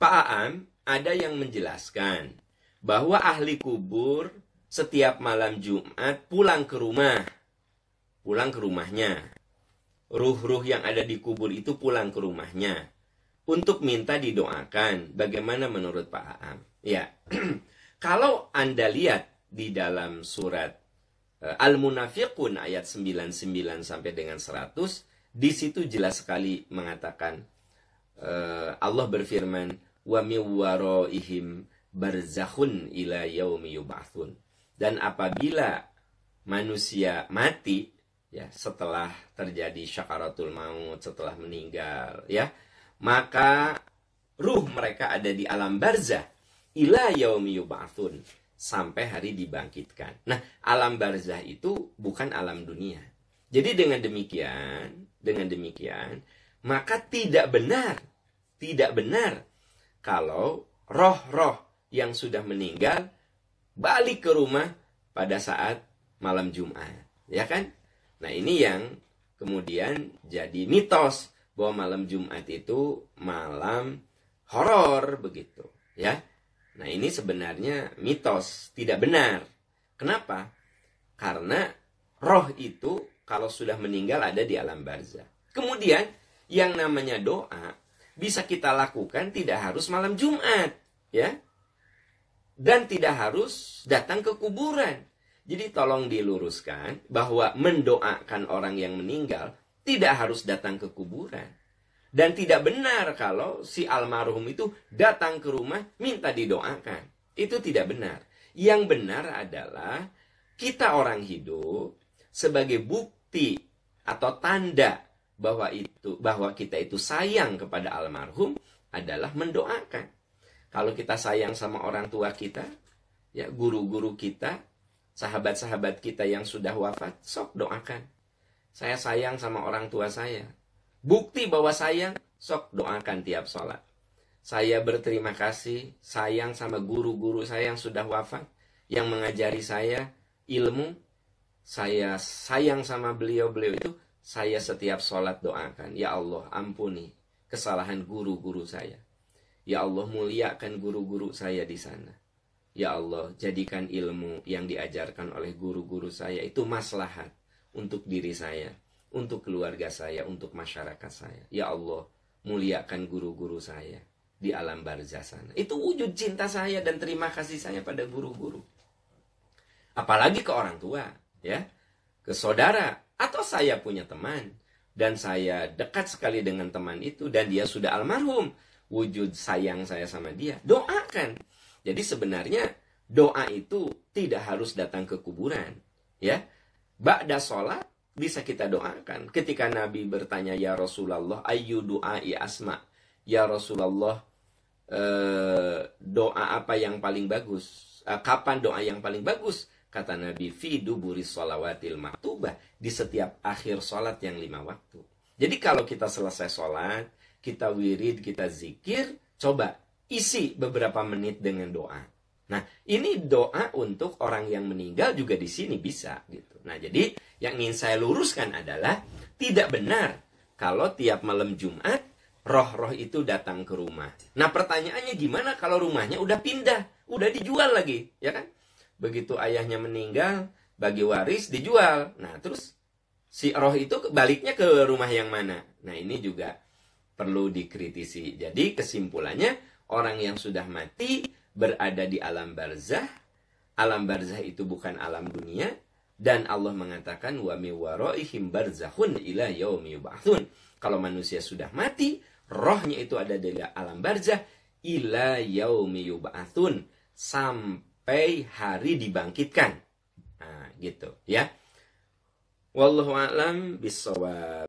Pak Aam ada yang menjelaskan bahwa ahli kubur setiap malam Jumat pulang ke rumah. Pulang ke rumahnya. Ruh-ruh yang ada di kubur itu pulang ke rumahnya. Untuk minta didoakan. Bagaimana menurut Pak Aam? Ya, kalau Anda lihat di dalam surat eh, Al-Munafiqun ayat 99 sampai dengan 100, di situ jelas sekali mengatakan eh, Allah berfirman, wa miwwaroihim barzakhun ila yaumi yub'atsun. Dan apabila manusia mati ya setelah terjadi syakaratul maut, setelah meninggal ya, maka ruh mereka ada di alam barzah ila yaumi yub'atsun sampai hari dibangkitkan. Nah, alam barzah itu bukan alam dunia. Jadi dengan demikian, dengan demikian, maka tidak benar, tidak benar kalau roh-roh yang sudah meninggal balik ke rumah pada saat malam Jumat, ya kan? Nah, ini yang kemudian jadi mitos bahwa malam Jumat itu malam horor begitu, ya. Nah, ini sebenarnya mitos, tidak benar. Kenapa? Karena roh itu kalau sudah meninggal ada di alam barzah. Kemudian yang namanya doa bisa kita lakukan tidak harus malam Jumat, ya. Dan tidak harus datang ke kuburan. Jadi tolong diluruskan bahwa mendoakan orang yang meninggal tidak harus datang ke kuburan. Dan tidak benar kalau si almarhum itu datang ke rumah minta didoakan. Itu tidak benar. Yang benar adalah kita orang hidup sebagai bukti atau tanda bahwa itu bahwa kita itu sayang kepada almarhum adalah mendoakan. Kalau kita sayang sama orang tua kita, ya guru-guru kita, sahabat-sahabat kita yang sudah wafat, sok doakan. Saya sayang sama orang tua saya. Bukti bahwa sayang, sok doakan tiap sholat. Saya berterima kasih, sayang sama guru-guru saya yang sudah wafat, yang mengajari saya ilmu. Saya sayang sama beliau-beliau itu, saya setiap sholat doakan, Ya Allah ampuni kesalahan guru-guru saya. Ya Allah muliakan guru-guru saya di sana. Ya Allah jadikan ilmu yang diajarkan oleh guru-guru saya itu maslahat untuk diri saya, untuk keluarga saya, untuk masyarakat saya. Ya Allah muliakan guru-guru saya di alam barzah sana. Itu wujud cinta saya dan terima kasih saya pada guru-guru. Apalagi ke orang tua, ya ke saudara atau saya punya teman dan saya dekat sekali dengan teman itu dan dia sudah almarhum wujud sayang saya sama dia doakan jadi sebenarnya doa itu tidak harus datang ke kuburan ya ba'da sholat bisa kita doakan ketika Nabi bertanya ya Rasulullah ayu doai asma ya Rasulullah eh, doa apa yang paling bagus eh, kapan doa yang paling bagus Kata Nabi, fi duburi sholawatil maktubah. Di setiap akhir sholat yang lima waktu. Jadi kalau kita selesai sholat, kita wirid, kita zikir, coba isi beberapa menit dengan doa. Nah, ini doa untuk orang yang meninggal juga di sini bisa gitu. Nah, jadi yang ingin saya luruskan adalah tidak benar kalau tiap malam Jumat roh-roh itu datang ke rumah. Nah, pertanyaannya gimana kalau rumahnya udah pindah, udah dijual lagi, ya kan? begitu ayahnya meninggal bagi waris dijual nah terus si roh itu baliknya ke rumah yang mana nah ini juga perlu dikritisi jadi kesimpulannya orang yang sudah mati berada di alam barzah alam barzah itu bukan alam dunia dan Allah mengatakan wa waraihim barzakhun ila yaumi yub'atsun kalau manusia sudah mati rohnya itu ada di alam barzah ila yaumi yub'atsun sampai sampai hari dibangkitkan. Nah, gitu ya. Wallahu a'lam bisawab.